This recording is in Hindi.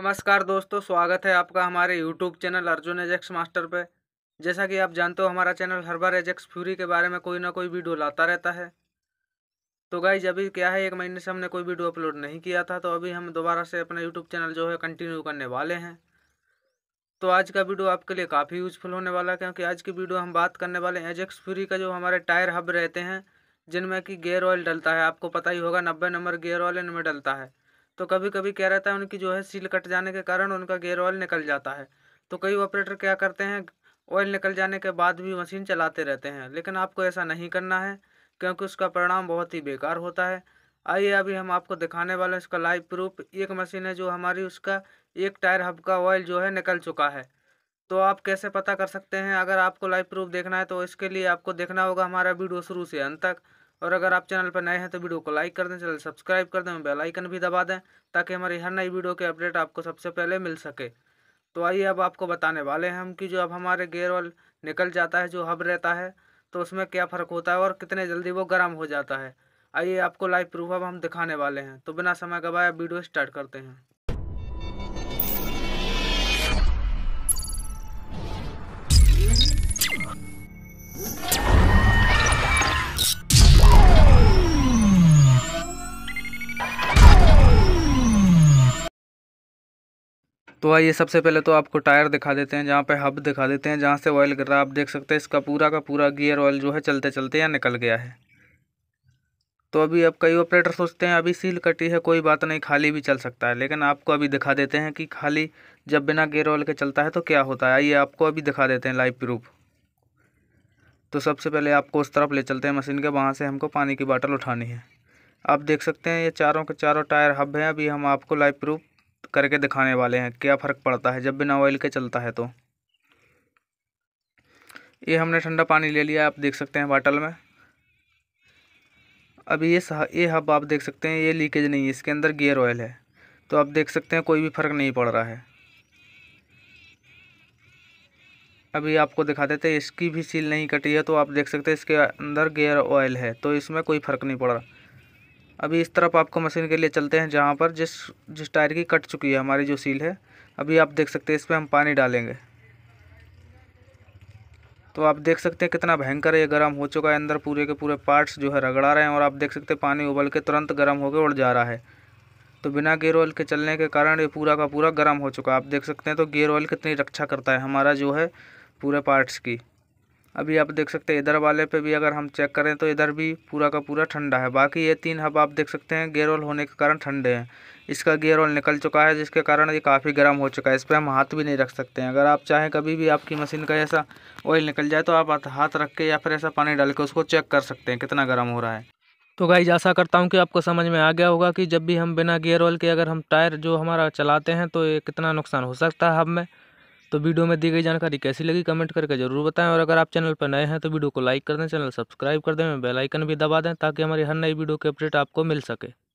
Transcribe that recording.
नमस्कार दोस्तों स्वागत है आपका हमारे YouTube channel Arjun Ajax master पे जैसा कि आप जानते हो हमारा चैनल हर बार एजेक्स फ्यूरी के बारे में कोई ना कोई वीडियो लाता रहता है तो गाइज अभी क्या है एक महीने से हमने कोई वीडियो अपलोड नहीं किया था तो अभी हम दोबारा से अपना यूट्यूब चैनल जो है कंटिन्यू करने वाले हैं तो आज का वीडियो आपके लिए काफ़ी यूजफुल होने वाला है क्योंकि आज की वीडियो हम बात करने वाले हैं एजेक्स फ्यूरी का जो हमारे टायर हब रहते हैं जिनमें कि गेयर ऑयल डलता है आपको पता ही होगा नब्बे नंबर गेयर ऑयल इनमें डलता है तो कभी कभी क्या रहता है उनकी जो है सील कट जाने के कारण उनका गेयर ऑयल निकल जाता है तो कई ऑपरेटर क्या करते हैं ऑयल निकल जाने के बाद भी मशीन चलाते रहते हैं लेकिन आपको ऐसा नहीं करना है क्योंकि उसका परिणाम बहुत ही बेकार होता है आइए अभी हम आपको दिखाने वाले हैं इसका लाइव प्रूफ एक मशीन है जो हमारी उसका एक टायर हब का ऑयल जो है निकल चुका है तो आप कैसे पता कर सकते हैं अगर आपको लाइव प्रूफ देखना है तो इसके लिए आपको देखना होगा हमारा वीडियो शुरू से अंत तक और अगर आप चैनल पर नए हैं तो वीडियो को लाइक कर दें चैनल सब्सक्राइब कर दें बेल आइकन भी दबा दें ताकि हमारी हर नई वीडियो के अपडेट आपको सबसे पहले मिल सके तो आइए अब आपको बताने वाले हैं हम कि जो अब हमारे गेयर ऑयल निकल जाता है जो हब रहता है तो उसमें क्या फ़र्क होता है और कितने जल्दी वो गर्म हो जाता है आइए आपको लाइव प्रूफ अब हम दिखाने वाले हैं तो बिना समय गवाए वीडियो स्टार्ट करते हैं तो आइए सबसे पहले तो आपको टायर दिखा देते हैं जहाँ पे हब दिखा देते हैं जहाँ से ऑयल गिर रहा है आप देख सकते हैं इसका पूरा का पूरा गियर ऑयल जो है चलते चलते यहाँ निकल गया है तो अभी आप कई ऑपरेटर सोचते हैं अभी सील कटी है कोई बात नहीं खाली भी चल सकता है लेकिन आपको अभी दिखा देते हैं कि खाली जब बिना गियर ऑयल के चलता है तो क्या होता है आइए आपको अभी दिखा देते हैं लाइव प्रूफ तो सबसे पहले आपको उस तरफ ले चलते हैं मशीन के वहाँ से हमको पानी की बाटल उठानी है आप देख सकते हैं ये चारों के चारों टायर हब हैं अभी हम आपको लाइव प्रूफ करके दिखाने वाले हैं क्या फ़र्क पड़ता है जब बिना ऑयल के चलता है तो ये हमने ठंडा पानी ले लिया आप देख सकते हैं बाटल में अभी ये ये हब आप देख सकते हैं ये लीकेज नहीं है इसके अंदर गियर ऑयल है तो आप देख सकते हैं कोई भी फ़र्क नहीं पड़ रहा है अभी आपको दिखा देते हैं इसकी भी सील नहीं कटी है तो आप देख सकते हैं इसके अंदर गेयर ऑयल है तो इसमें कोई फ़र्क नहीं पड़ रहा अभी इस तरफ आपको मशीन के लिए चलते हैं जहाँ पर जिस जिस टायर की कट चुकी है हमारी जो सील है अभी आप देख सकते हैं इस पर हम पानी डालेंगे तो आप देख सकते हैं कितना भयंकर ये गर्म हो चुका है अंदर पूरे के पूरे पार्ट्स जो है रगड़ा रहे हैं और आप देख सकते हैं पानी उबल के तुरंत गर्म होकर उड़ जा रहा है तो बिना गेयर ऑयल के चलने के कारण ये पूरा का पूरा गर्म हो चुका है आप देख सकते हैं तो गेयर ऑयल कितनी रक्षा करता है हमारा जो है पूरे पार्ट्स की अभी आप देख सकते हैं इधर वाले पे भी अगर हम चेक करें तो इधर भी पूरा का पूरा ठंडा है बाकी ये तीन हब आप देख सकते हैं गेयर ऑयल होने के कारण ठंडे हैं इसका गेयर ऑल निकल चुका है जिसके कारण ये काफ़ी गर्म हो चुका है इस पर हम हाथ भी नहीं रख सकते हैं अगर आप चाहें कभी भी आपकी मशीन का ऐसा ऑयल निकल जाए तो आप हाथ रख के या फिर ऐसा पानी डाल के उसको चेक कर सकते हैं कितना गर्म हो रहा है तो गाइज आशा करता हूँ कि आपको समझ में आ गया होगा कि जब भी हम बिना गेयर ऑयल के अगर हम टायर जो हमारा चलाते हैं तो ये कितना नुकसान हो सकता है हब में तो वीडियो में दी गई जानकारी कैसी लगी कमेंट करके जरूर बताएं और अगर आप चैनल पर नए हैं तो वीडियो को लाइक कर दें चैनल सब्सक्राइब कर दें बेल आइकन भी दबा दें ताकि हमारी हर नई वीडियो की अपडेट आपको मिल सके